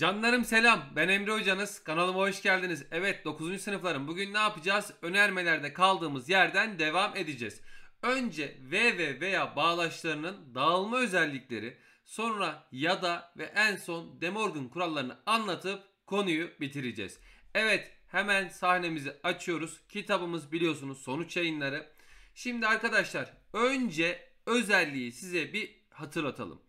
Canlarım selam. Ben Emre Hocanız. Kanalıma hoş geldiniz. Evet 9. sınıflarım. Bugün ne yapacağız? Önermelerde kaldığımız yerden devam edeceğiz. Önce V ve veya bağlaçlarının dağılma özellikleri, sonra ya da ve en son De Morgan kurallarını anlatıp konuyu bitireceğiz. Evet hemen sahnemizi açıyoruz. Kitabımız biliyorsunuz sonuç yayınları. Şimdi arkadaşlar önce özelliği size bir hatırlatalım.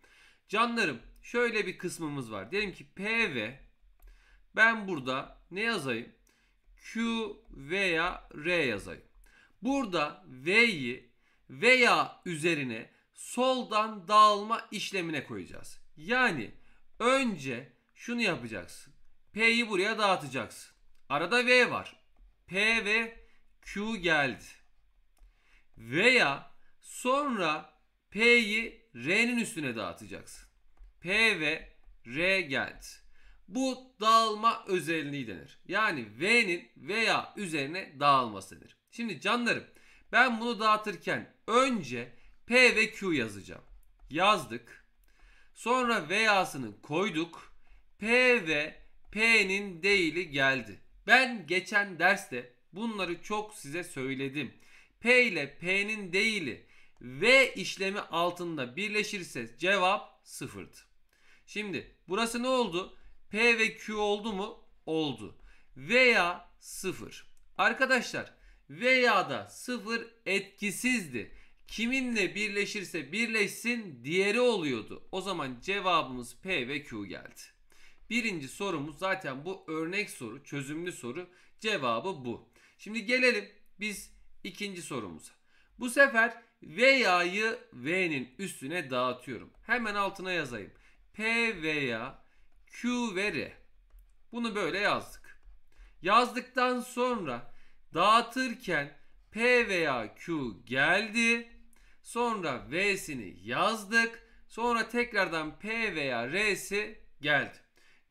Canlarım şöyle bir kısmımız var. Diyelim ki P ve ben burada ne yazayım? Q veya R yazayım. Burada V'yi veya üzerine soldan dağılma işlemine koyacağız. Yani önce şunu yapacaksın. P'yi buraya dağıtacaksın. Arada V var. P ve Q geldi. Veya sonra P'yi R'nin üstüne dağıtacaksın. P ve R geldi. Bu dağılma özelliği denir. Yani V'nin veya üzerine dağılması denir. Şimdi canlarım ben bunu dağıtırken önce P ve Q yazacağım. Yazdık. Sonra veya'sını koyduk. P ve P'nin değili geldi. Ben geçen derste bunları çok size söyledim. P ile P'nin değili V işlemi altında birleşirse cevap sıfırdı. Şimdi burası ne oldu? P ve Q oldu mu? Oldu. Veya 0. Arkadaşlar veya da 0 etkisizdi. Kiminle birleşirse birleşsin diğeri oluyordu. O zaman cevabımız P ve Q geldi. Birinci sorumuz zaten bu örnek soru, çözümlü soru. Cevabı bu. Şimdi gelelim biz ikinci sorumuza. Bu sefer veya'yı V'nin üstüne dağıtıyorum. Hemen altına yazayım. P veya Q veri. Bunu böyle yazdık. Yazdıktan sonra dağıtırken P veya Q geldi. Sonra V'sini yazdık. Sonra tekrardan P veya R'si geldi.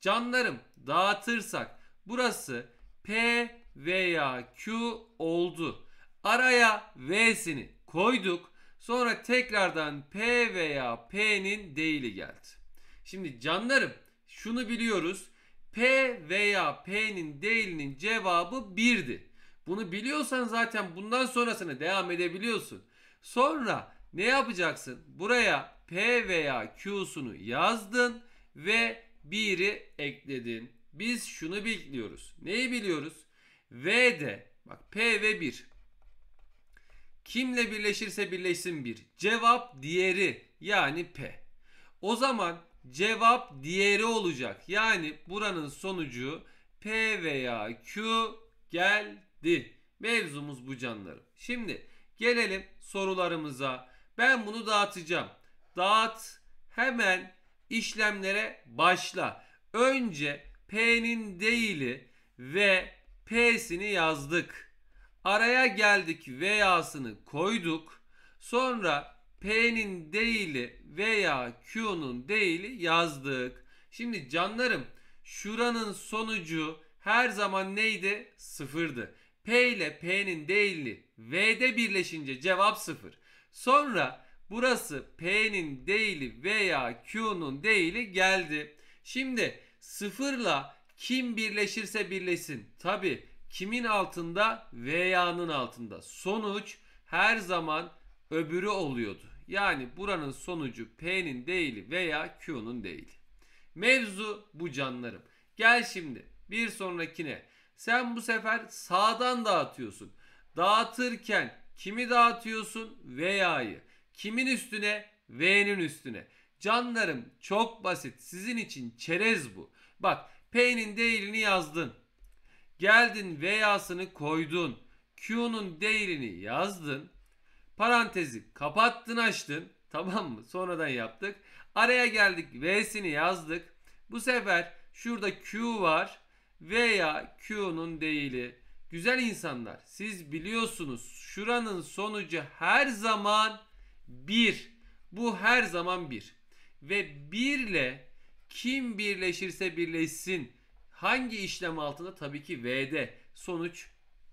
Canlarım dağıtırsak burası P veya Q oldu. Araya V'sini koyduk. Sonra tekrardan P veya P'nin değili geldi. Şimdi canlarım şunu biliyoruz. P veya P'nin değilinin cevabı 1'di. Bunu biliyorsan zaten bundan sonrasını devam edebiliyorsun. Sonra ne yapacaksın? Buraya P veya Q'sunu yazdın ve 1'i ekledin. Biz şunu bekliyoruz. Neyi biliyoruz? V de bak P ve 1. Kimle birleşirse birleşsin 1. Cevap diğeri yani P. O zaman Cevap diğeri olacak. Yani buranın sonucu P veya Q geldi. Mevzumuz bu canlarım. Şimdi gelelim sorularımıza. Ben bunu dağıtacağım. Dağıt hemen işlemlere başla. Önce P'nin değili ve P'sini yazdık. Araya geldik veya'sını koyduk. Sonra P'nin değili veya Q'nun değili yazdık. Şimdi canlarım şuranın sonucu her zaman neydi? Sıfırdı. P ile P'nin değili V'de birleşince cevap sıfır. Sonra burası P'nin değili veya Q'nun değili geldi. Şimdi sıfırla kim birleşirse birleşsin. Tabi kimin altında veya'nın altında. Sonuç her zaman öbürü oluyordu. Yani buranın sonucu P'nin değili veya Q'nun değili. Mevzu bu canlarım. Gel şimdi bir sonrakine. Sen bu sefer sağdan dağıtıyorsun. Dağıtırken kimi dağıtıyorsun? Veya'yı. Kimin üstüne? V'nin üstüne. Canlarım çok basit. Sizin için çerez bu. Bak P'nin değilini yazdın. Geldin V'yasını koydun. Q'nun değilini yazdın. Parantezi kapattın açtın. Tamam mı? Sonradan yaptık. Araya geldik. V'sini yazdık. Bu sefer şurada Q var. Veya Q'nun değili. Güzel insanlar siz biliyorsunuz şuranın sonucu her zaman 1. Bu her zaman 1. Ve 1 ile kim birleşirse birleşsin. Hangi işlem altında? Tabii ki V'de. Sonuç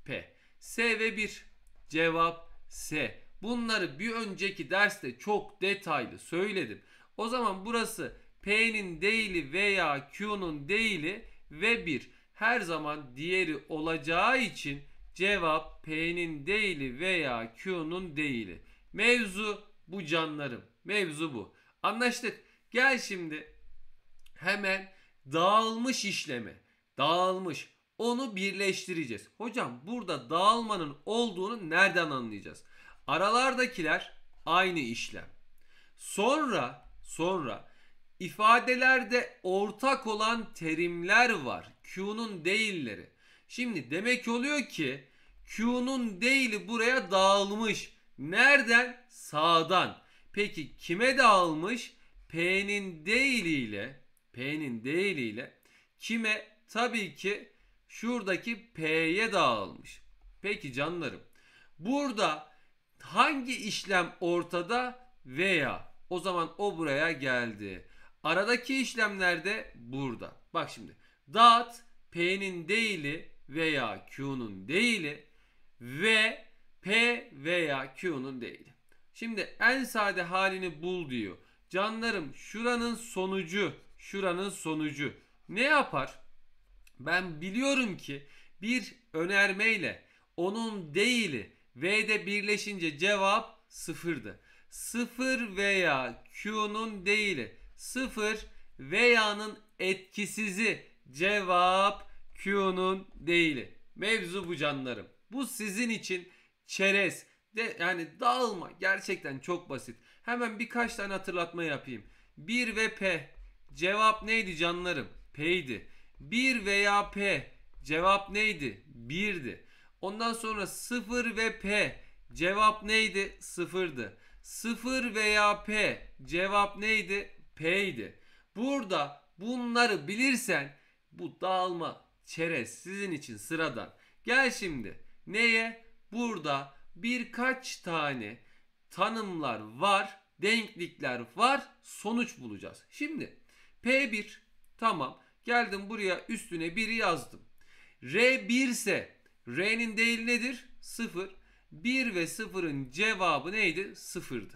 P. S ve 1. Cevap S. Bunları bir önceki derste çok detaylı söyledim. O zaman burası P'nin değili veya Q'nun değili ve 1. Her zaman diğeri olacağı için cevap P'nin değili veya Q'nun değili. Mevzu bu canlarım. Mevzu bu. Anlaştık. Gel şimdi hemen dağılmış işlemi. Dağılmış. Onu birleştireceğiz. Hocam burada dağılmanın olduğunu nereden anlayacağız? Aralardakiler aynı işlem. Sonra sonra ifadelerde ortak olan terimler var. Q'nun değilleri. Şimdi demek oluyor ki Q'nun değili buraya dağılmış. Nereden? Sağdan. Peki kime dağılmış? P'nin değiliyle P'nin değiliyle kime? Tabii ki şuradaki P'ye dağılmış. Peki canlarım. Burada Hangi işlem ortada veya o zaman o buraya geldi. Aradaki işlemler de burada. Bak şimdi dağıt P'nin değili veya Q'nun değili ve P veya Q'nun değili. Şimdi en sade halini bul diyor. Canlarım şuranın sonucu, şuranın sonucu ne yapar? Ben biliyorum ki bir önermeyle onun değili V de birleşince cevap sıfırdı. Sıfır veya Q'nun değili. Sıfır veya'nın etkisizi cevap Q'nun değili. Mevzu bu canlarım. Bu sizin için çerez. De, yani dağılma gerçekten çok basit. Hemen birkaç tane hatırlatma yapayım. 1 ve P. Cevap neydi canlarım? P'ydi. 1 veya P. Cevap neydi? 1'di. Ondan sonra 0 ve P cevap neydi? 0'dı. 0 veya P cevap neydi? P idi. Burada bunları bilirsen bu dağılma çerez sizin için sıradan. Gel şimdi neye? Burada birkaç tane tanımlar var, denklikler var, sonuç bulacağız. Şimdi P1 tamam geldim buraya üstüne 1'i yazdım. R1 ise R'nin değeri nedir? 0. 1 ve 0'ın cevabı neydi? 0'dı.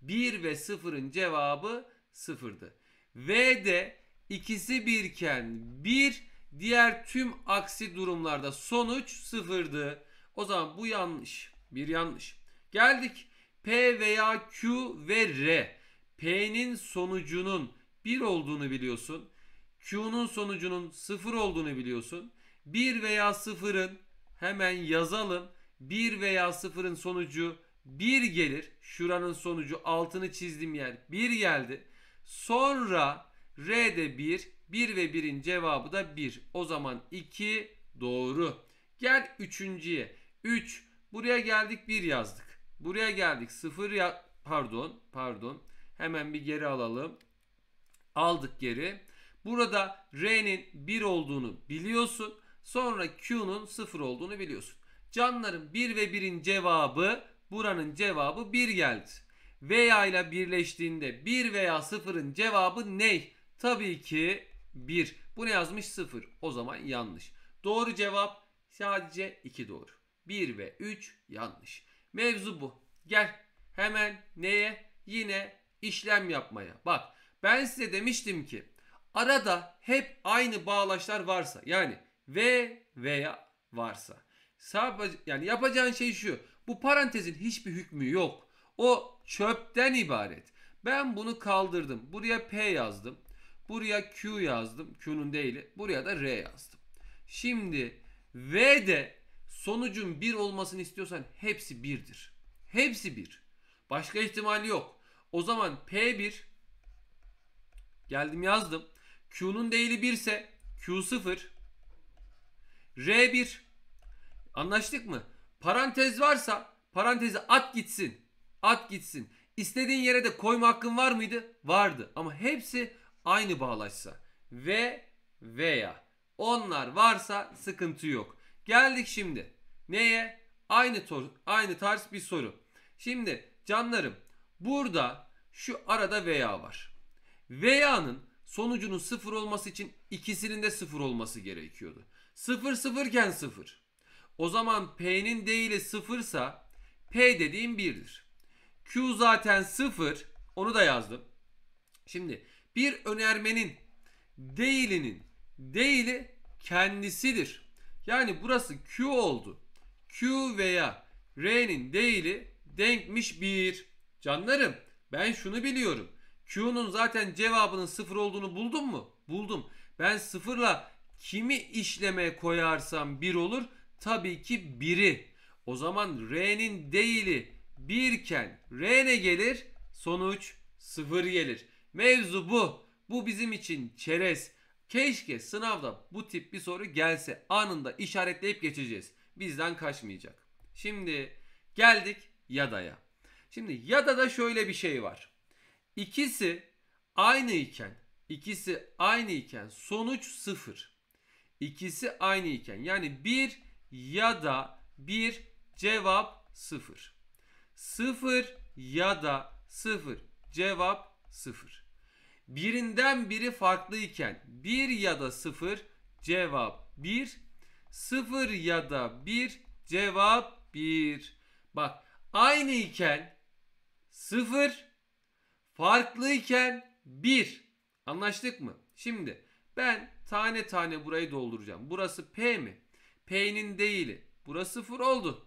1 ve 0'ın cevabı 0'dı. V de ikisi birken 1 diğer tüm aksi durumlarda sonuç 0'dı. O zaman bu yanlış. Bir yanlış. Geldik P veya Q ve R. P'nin sonucunun 1 olduğunu biliyorsun. Q'nun sonucunun 0 olduğunu biliyorsun. 1 veya 0'ın Hemen yazalım. 1 veya 0'ın sonucu 1 gelir. Şuranın sonucu altını çizdim yer 1 geldi. Sonra R'de 1. 1 ve 1'in cevabı da 1. O zaman 2 doğru. Gel üçüncüye. 3. Buraya geldik 1 yazdık. Buraya geldik 0 ya pardon pardon. Hemen bir geri alalım. Aldık geri. Burada R'nin 1 olduğunu biliyorsun. Sonra Q'nun 0 olduğunu biliyorsun. Canların 1 ve 1'in cevabı buranın cevabı 1 geldi. Veya ile birleştiğinde 1 veya 0'ın cevabı ne? Tabii ki 1. Bu ne yazmış? 0. O zaman yanlış. Doğru cevap sadece 2 doğru. 1 ve 3 yanlış. Mevzu bu. Gel hemen neye? Yine işlem yapmaya. Bak ben size demiştim ki arada hep aynı bağlaşlar varsa yani ve veya varsa. Yani yapacağın şey şu. Bu parantezin hiçbir hükmü yok. O çöpten ibaret. Ben bunu kaldırdım. Buraya P yazdım. Buraya Q yazdım. Q'nun değil. Buraya da R yazdım. Şimdi V de sonucun 1 olmasını istiyorsan hepsi 1'dir. Hepsi 1. Başka ihtimal yok. O zaman P1 geldim yazdım. Q'nun değili 1 ise Q0 R1. Anlaştık mı? Parantez varsa parantezi at gitsin. At gitsin. İstediğin yere de koyma hakkın var mıydı? Vardı. Ama hepsi aynı bağlaçsa. Ve veya. Onlar varsa sıkıntı yok. Geldik şimdi. Neye? Aynı, aynı tarz bir soru. Şimdi canlarım burada şu arada veya var. Veya'nın sonucunun sıfır olması için ikisinin de sıfır olması gerekiyordu. 0 0 iken 0. O zaman P'nin değili 0 ise P dediğim 1'dir. Q zaten 0. Onu da yazdım. Şimdi bir önermenin değilinin değili kendisidir. Yani burası Q oldu. Q veya R'nin değili denkmiş 1. Canlarım ben şunu biliyorum. Q'nun zaten cevabının 0 olduğunu buldum mu? Buldum. Ben 0 ile Kimi işleme koyarsam bir olur. Tabii ki biri. O zaman R'nin değili birken iken R ne gelir? Sonuç sıfır gelir. Mevzu bu. Bu bizim için çerez. Keşke sınavda bu tip bir soru gelse anında işaretleyip geçeceğiz. Bizden kaçmayacak. Şimdi geldik Yada'ya. Şimdi da şöyle bir şey var. İkisi aynı iken, ikisi aynı iken sonuç sıfır. İkisi aynı iken yani 1 ya da 1 cevap 0. 0 ya da 0 cevap 0. Birinden biri farklı iken 1 ya da 0 cevap 1. 0 ya da 1 cevap 1. Bak aynı iken 0 farklı iken 1. Anlaştık mı? Şimdi ben tane tane burayı dolduracağım. Burası P mi? P'nin değili. Burası 0 oldu.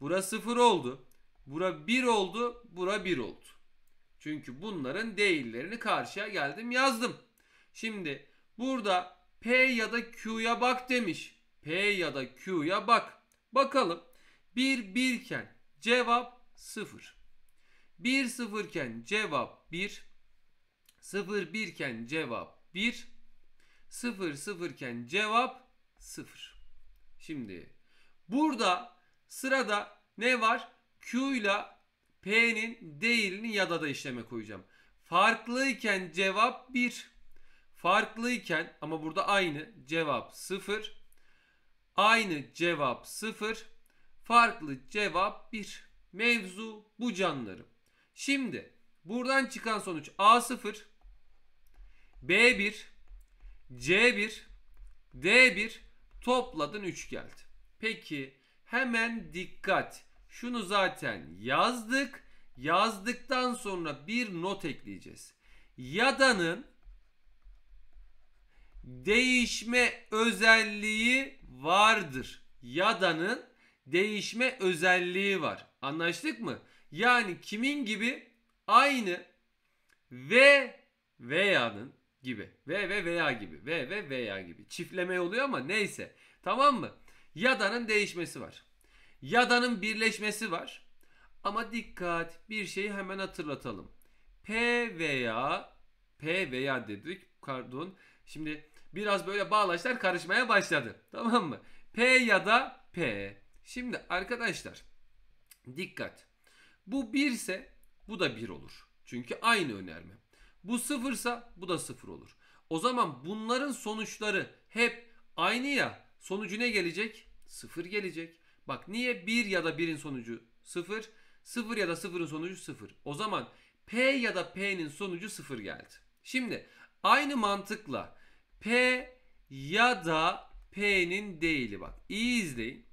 Bura 0 oldu. Bura 1 oldu. Bura 1 oldu. Çünkü bunların değillerini karşıya geldim yazdım. Şimdi burada P ya da Q'ya bak demiş. P ya da Q'ya bak. Bakalım. 1 1 iken cevap 0. 1 0 iken cevap 1. 0 1 iken cevap 1. 0 0 iken cevap 0. Şimdi burada sırada ne var? Q ile P'nin değilini ya da da işleme koyacağım. Farklıyken cevap 1. Farklıyken ama burada aynı cevap 0. Aynı cevap 0. Farklı cevap 1. Mevzu bu canlarım. Şimdi buradan çıkan sonuç A0, B1, C1, D1 topladın 3 geldi. Peki hemen dikkat. Şunu zaten yazdık. Yazdıktan sonra bir not ekleyeceğiz. Yadanın değişme özelliği vardır. Yadanın değişme özelliği var. Anlaştık mı? Yani kimin gibi aynı ve veya'nın gibi. Ve ve veya gibi. Ve ve veya gibi. Çiftleme oluyor ama neyse. Tamam mı? Yadanın değişmesi var. Yadanın birleşmesi var. Ama dikkat bir şeyi hemen hatırlatalım. P veya P veya dedik pardon. Şimdi biraz böyle bağlaçlar karışmaya başladı. Tamam mı? P ya da P. Şimdi arkadaşlar dikkat. Bu 1 ise bu da bir olur. Çünkü aynı önerme. Bu sıfırsa bu da sıfır olur. O zaman bunların sonuçları hep aynı ya. Sonucu ne gelecek? Sıfır gelecek. Bak niye bir ya da birin sonucu sıfır, sıfır ya da sıfırın sonucu sıfır. O zaman P ya da P'nin sonucu sıfır geldi. Şimdi aynı mantıkla P ya da P'nin değili bak. İyi izleyin.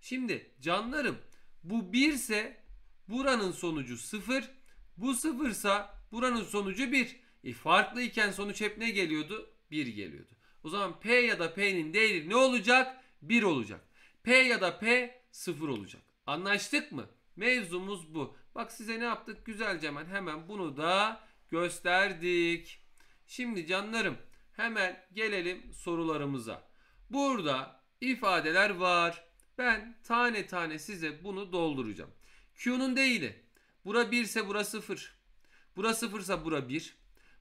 Şimdi canlarım bu birse buranın sonucu sıfır. Bu sıfırsa Buranın sonucu 1. E farklı iken sonuç hep ne geliyordu? 1 geliyordu. O zaman P ya da P'nin değeri ne olacak? 1 olacak. P ya da P 0 olacak. Anlaştık mı? Mevzumuz bu. Bak size ne yaptık? Güzelce hemen hemen bunu da gösterdik. Şimdi canlarım hemen gelelim sorularımıza. Burada ifadeler var. Ben tane tane size bunu dolduracağım. Q'nun değili. Bura 1 ise bura 0. Bura 0 ise bura 1.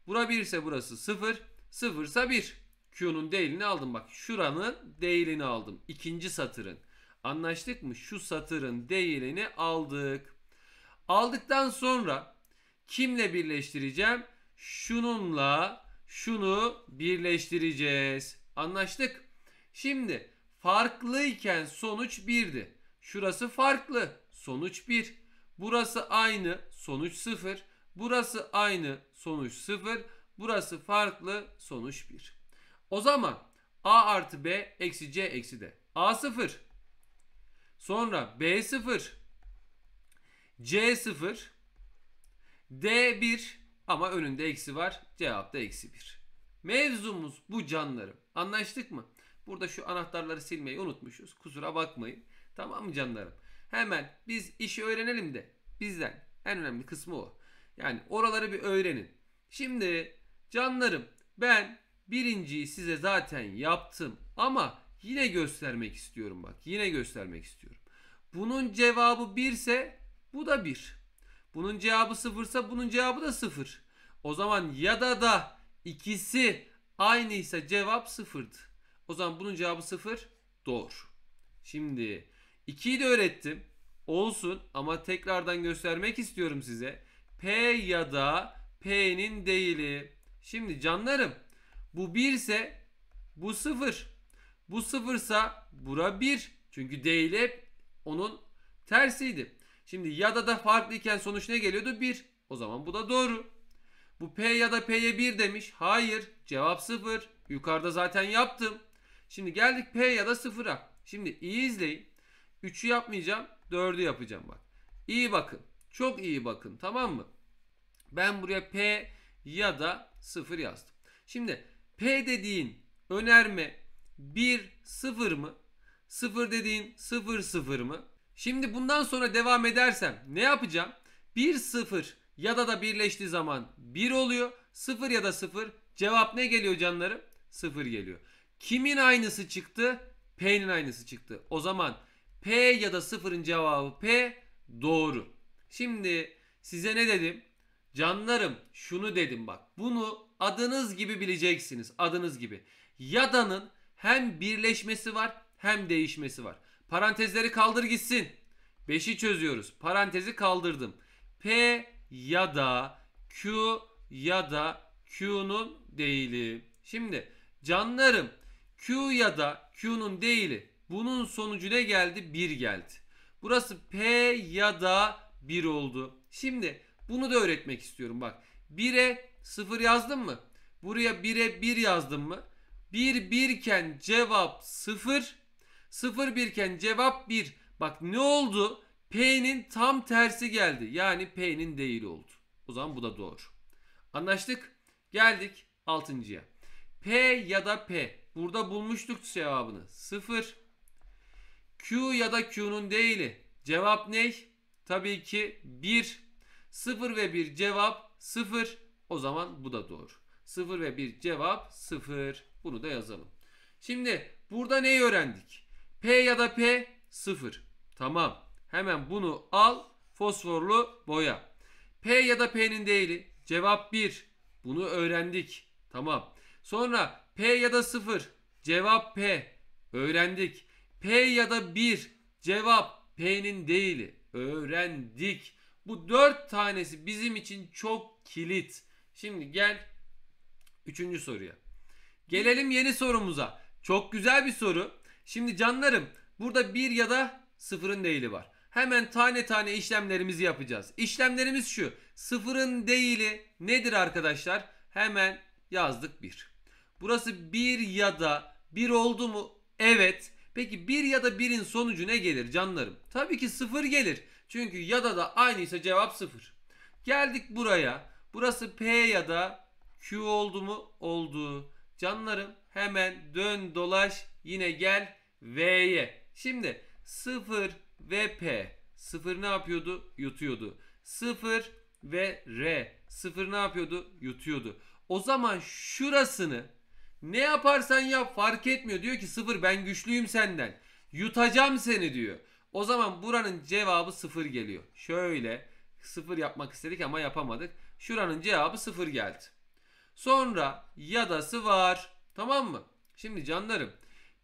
Bura 1 ise burası 0. 0 ise 1. Q'nun değilini aldım. Bak şuranın değilini aldım. İkinci satırın. Anlaştık mı? Şu satırın değilini aldık. Aldıktan sonra kimle birleştireceğim? Şununla şunu birleştireceğiz. Anlaştık. Şimdi farklıyken sonuç 1'di. Şurası farklı. Sonuç 1. Burası aynı. Sonuç 0. Burası aynı sonuç 0. Burası farklı sonuç 1. O zaman A artı B eksi C eksi D. A 0. Sonra B 0. C 0. D 1 ama önünde eksi var. Cevap da eksi 1. Mevzumuz bu canlarım. Anlaştık mı? Burada şu anahtarları silmeyi unutmuşuz. Kusura bakmayın. Tamam mı canlarım? Hemen biz işi öğrenelim de bizden en önemli kısmı o. Yani oraları bir öğrenin. Şimdi canlarım ben birinciyi size zaten yaptım ama yine göstermek istiyorum bak. Yine göstermek istiyorum. Bunun cevabı birse bu da bir. Bunun cevabı sıfırsa bunun cevabı da sıfır. O zaman ya da da ikisi aynıysa cevap sıfırdı. O zaman bunun cevabı sıfır doğru. Şimdi 2'yi de öğrettim. Olsun ama tekrardan göstermek istiyorum size. P ya da P'nin değili. Şimdi canlarım bu 1 ise bu 0. Bu 0 ise bura 1. Çünkü değil hep onun tersiydi. Şimdi ya da da farklıyken sonuç ne geliyordu? 1. O zaman bu da doğru. Bu P ya da P'ye 1 demiş. Hayır. Cevap 0. Yukarıda zaten yaptım. Şimdi geldik P ya da 0'a. Şimdi iyi izleyin. 3'ü yapmayacağım. 4'ü yapacağım bak. İyi bakın. Çok iyi bakın. Tamam mı? Ben buraya P ya da 0 yazdım. Şimdi P dediğin önerme 1 0 mı? 0 dediğin 0 0 mı? Şimdi bundan sonra devam edersem ne yapacağım? 1 0 ya da da birleştiği zaman 1 oluyor. 0 ya da 0 cevap ne geliyor canlarım? 0 geliyor. Kimin aynısı çıktı? P'nin aynısı çıktı. O zaman P ya da 0'ın cevabı P doğru. Şimdi size ne dedim? Canlarım şunu dedim bak. Bunu adınız gibi bileceksiniz. Adınız gibi. Yadanın hem birleşmesi var hem değişmesi var. Parantezleri kaldır gitsin. 5'i çözüyoruz. Parantezi kaldırdım. P ya da Q ya da Q'nun değili. Şimdi canlarım Q ya da Q'nun değili. Bunun sonucu ne geldi? 1 geldi. Burası P ya da 1 oldu. Şimdi bunu da öğretmek istiyorum bak. 1'e 0 yazdım mı? Buraya 1'e 1 yazdım mı? 1 1 iken cevap 0. 0 1 iken cevap 1. Bak ne oldu? P'nin tam tersi geldi. Yani P'nin değeri oldu. O zaman bu da doğru. Anlaştık. Geldik 6.ya. P ya da P. Burada bulmuştuk cevabını. 0. Q ya da Q'nun değeri. Cevap ne? Tabii ki 1. 0 ve 1 cevap 0. O zaman bu da doğru. 0 ve 1 cevap 0. Bunu da yazalım. Şimdi burada neyi öğrendik? P ya da P 0. Tamam. Hemen bunu al. Fosforlu boya. P ya da P'nin değeri. Cevap 1. Bunu öğrendik. Tamam. Sonra P ya da 0. Cevap P. Öğrendik. P ya da 1. Cevap P'nin değili. Öğrendik. Bu dört tanesi bizim için çok kilit. Şimdi gel üçüncü soruya. Gelelim yeni sorumuza. Çok güzel bir soru. Şimdi canlarım burada bir ya da sıfırın değili var. Hemen tane tane işlemlerimizi yapacağız. İşlemlerimiz şu. Sıfırın değili nedir arkadaşlar? Hemen yazdık bir. Burası bir ya da bir oldu mu? Evet. Peki bir ya da birin sonucu ne gelir canlarım? Tabii ki sıfır gelir. Çünkü ya da da aynıysa cevap 0. Geldik buraya. Burası P ya da Q oldu mu? Oldu. Canlarım hemen dön dolaş yine gel V'ye. Şimdi 0 ve P. 0 ne yapıyordu? Yutuyordu. 0 ve R. 0 ne yapıyordu? Yutuyordu. O zaman şurasını ne yaparsan yap fark etmiyor. Diyor ki 0 ben güçlüyüm senden. Yutacağım seni diyor. O zaman buranın cevabı 0 geliyor. Şöyle 0 yapmak istedik ama yapamadık. Şuranın cevabı 0 geldi. Sonra ya dası var. Tamam mı? Şimdi canlarım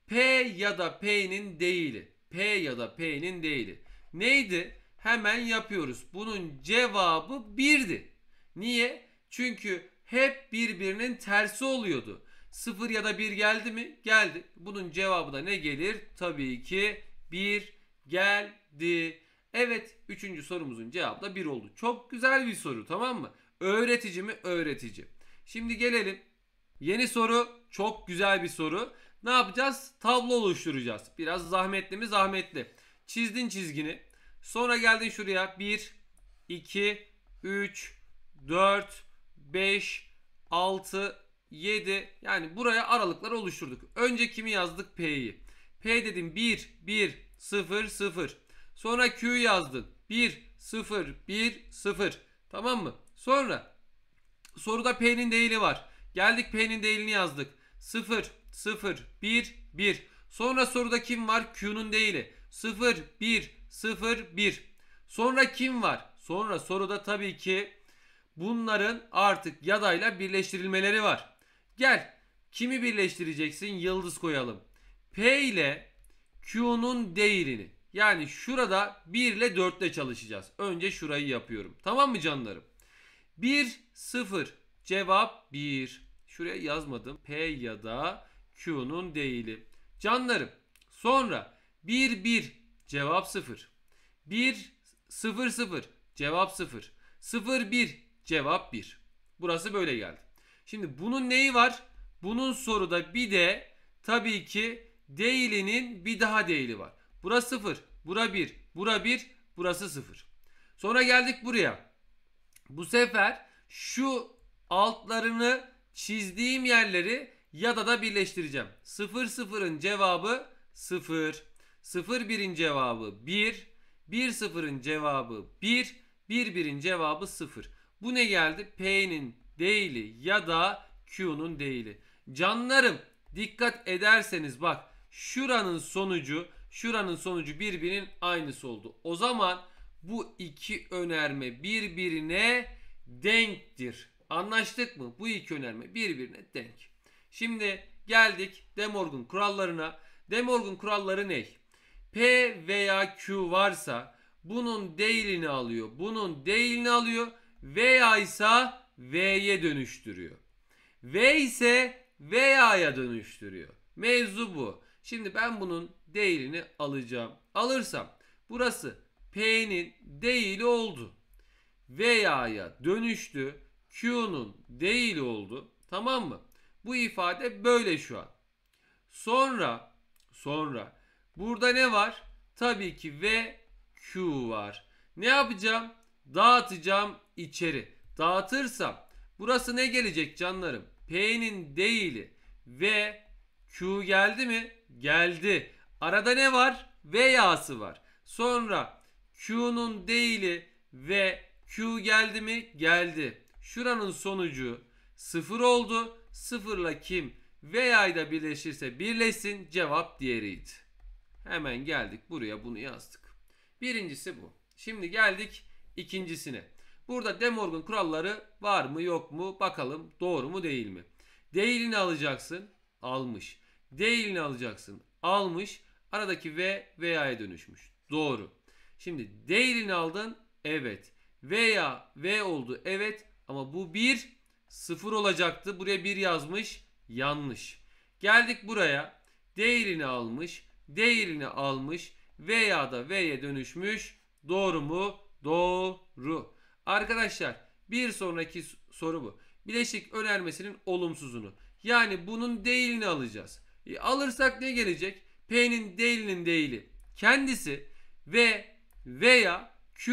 P ya da P'nin değili. P ya da P'nin değili. Neydi? Hemen yapıyoruz. Bunun cevabı 1'di. Niye? Çünkü hep birbirinin tersi oluyordu. 0 ya da 1 geldi mi? Geldi. Bunun cevabı da ne gelir? Tabii ki 1 geldi. Evet üçüncü sorumuzun cevabı da bir oldu. Çok güzel bir soru tamam mı? Öğretici mi? Öğretici. Şimdi gelelim. Yeni soru çok güzel bir soru. Ne yapacağız? Tablo oluşturacağız. Biraz zahmetli mi? Zahmetli. Çizdin çizgini. Sonra geldin şuraya. 1, 2, 3, 4, 5, 6, 7. Yani buraya aralıklar oluşturduk. Önce kimi yazdık? P'yi. P dedim 1, 1, 0 0. Sonra Q yazdın. 1 0 1 0. Tamam mı? Sonra soruda P'nin değili var. Geldik P'nin değilini yazdık. 0 0 1 1. Sonra soruda kim var? Q'nun değili. 0 1 0 1. Sonra kim var? Sonra soruda tabii ki bunların artık yadayla birleştirilmeleri var. Gel kimi birleştireceksin? Yıldız koyalım. P ile Q'nun değerini. Yani şurada 1 ile 4 ile çalışacağız. Önce şurayı yapıyorum. Tamam mı canlarım? 1, 0. Cevap 1. Şuraya yazmadım. P ya da Q'nun değili. Canlarım. Sonra 1, 1. Cevap 0. 1, 0, 0. Cevap 0. 0, 1. Cevap 1. Burası böyle geldi. Şimdi bunun neyi var? Bunun soruda bir de tabii ki değilinin bir daha değili var. Burası 0, bura 1, bura 1, burası 0. Sonra geldik buraya. Bu sefer şu altlarını çizdiğim yerleri ya da da birleştireceğim. 0 0'ın cevabı 0. 0 1'in cevabı 1. 1 0'ın cevabı 1. 1 1'in cevabı 0. Bu ne geldi? P'nin değili ya da Q'nun değili. Canlarım dikkat ederseniz bak Şuranın sonucu şuranın sonucu birbirinin aynısı oldu. O zaman bu iki önerme birbirine denktir. Anlaştık mı? Bu iki önerme birbirine denk. Şimdi geldik De Morgan kurallarına. De Morgan kuralları ne? P veya Q varsa bunun değilini alıyor. Bunun değilini alıyor. Veya ise V'ye dönüştürüyor. V ise V'ye dönüştürüyor. Mevzu bu. Şimdi ben bunun değerini alacağım. Alırsam burası P'nin değili oldu. Veya'ya dönüştü. Q'nun değili oldu. Tamam mı? Bu ifade böyle şu an. Sonra sonra burada ne var? Tabii ki V Q var. Ne yapacağım? Dağıtacağım içeri. Dağıtırsam burası ne gelecek canlarım? P'nin değili ve Q geldi mi? geldi. Arada ne var? V yağısı var. Sonra Q'nun değili ve Q geldi mi? Geldi. Şuranın sonucu 0 oldu. 0 ile kim veya ile birleşirse birleşsin cevap diğeriydi. Hemen geldik buraya bunu yazdık. Birincisi bu. Şimdi geldik ikincisine. Burada De Morgan kuralları var mı yok mu bakalım doğru mu değil mi? Değilini alacaksın. Almış. Değilini alacaksın. Almış. Aradaki V veya'ya dönüşmüş. Doğru. Şimdi değilini aldın. Evet. Veya V oldu. Evet. Ama bu bir sıfır olacaktı. Buraya bir yazmış. Yanlış. Geldik buraya. Değilini almış. Değilini almış. Veya da ve'ye dönüşmüş. Doğru mu? Doğru. Arkadaşlar bir sonraki soru bu. Bileşik önermesinin olumsuzunu. Yani bunun değilini alacağız. E, alırsak ne gelecek? P'nin değilinin değili kendisi ve veya Q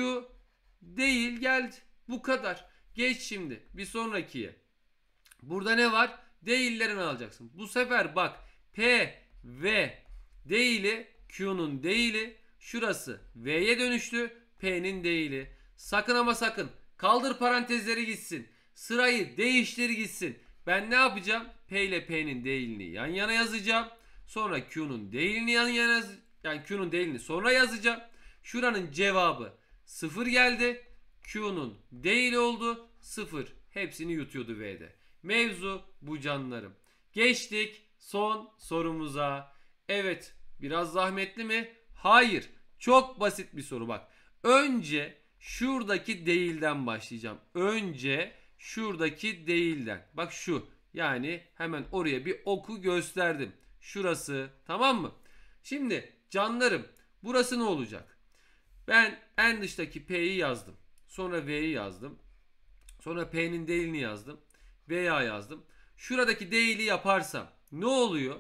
değil geldi. Bu kadar. Geç şimdi bir sonrakiye. Burada ne var? Değillerini alacaksın. Bu sefer bak P ve değili Q'nun değili şurası V'ye dönüştü. P'nin değili. Sakın ama sakın kaldır parantezleri gitsin. Sırayı değiştir gitsin. Ben ne yapacağım? P ile P'nin değilini yan yana yazacağım. Sonra Q'nun değilini yan yana yaz yani Q'nun değilini sonra yazacağım. Şuranın cevabı 0 geldi. Q'nun değil oldu. 0. Hepsini yutuyordu V'de. Mevzu bu canlarım. Geçtik son sorumuza. Evet biraz zahmetli mi? Hayır. Çok basit bir soru bak. Önce şuradaki değilden başlayacağım. Önce şuradaki değiller. Bak şu yani hemen oraya bir oku gösterdim. Şurası tamam mı? Şimdi canlarım burası ne olacak? Ben en dıştaki P'yi yazdım. Sonra V'yi yazdım. Sonra P'nin değilini yazdım. Veya yazdım. Şuradaki değili yaparsam ne oluyor?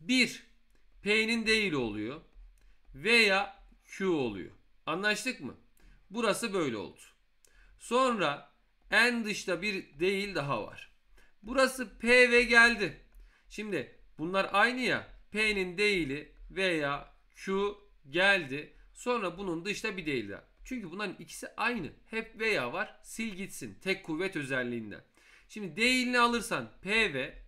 1 P'nin değil oluyor. Veya Q oluyor. Anlaştık mı? Burası böyle oldu. Sonra en dışta bir değil daha var. Burası P ve geldi. Şimdi bunlar aynı ya. P'nin değili veya Q geldi. Sonra bunun dışta bir değil daha. Çünkü bunların ikisi aynı. Hep veya var. Sil gitsin. Tek kuvvet özelliğinden. Şimdi değilini alırsan P ve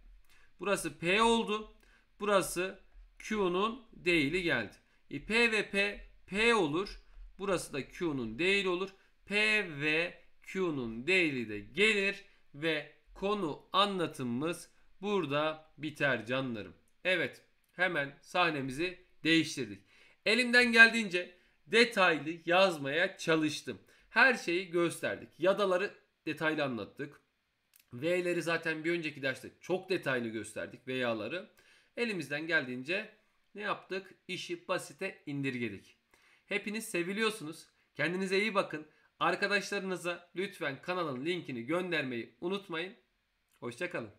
burası P oldu. Burası Q'nun değili geldi. E, P ve P P olur. Burası da Q'nun değil olur. P ve Q'nun değeri de gelir ve konu anlatımımız burada biter canlarım. Evet hemen sahnemizi değiştirdik. Elimden geldiğince detaylı yazmaya çalıştım. Her şeyi gösterdik. Yadaları detaylı anlattık. V'leri zaten bir önceki derste çok detaylı gösterdik veyaları. Elimizden geldiğince ne yaptık? İşi basite indirgedik. Hepiniz seviliyorsunuz. Kendinize iyi bakın. Arkadaşlarınıza lütfen kanalın linkini göndermeyi unutmayın. Hoşçakalın.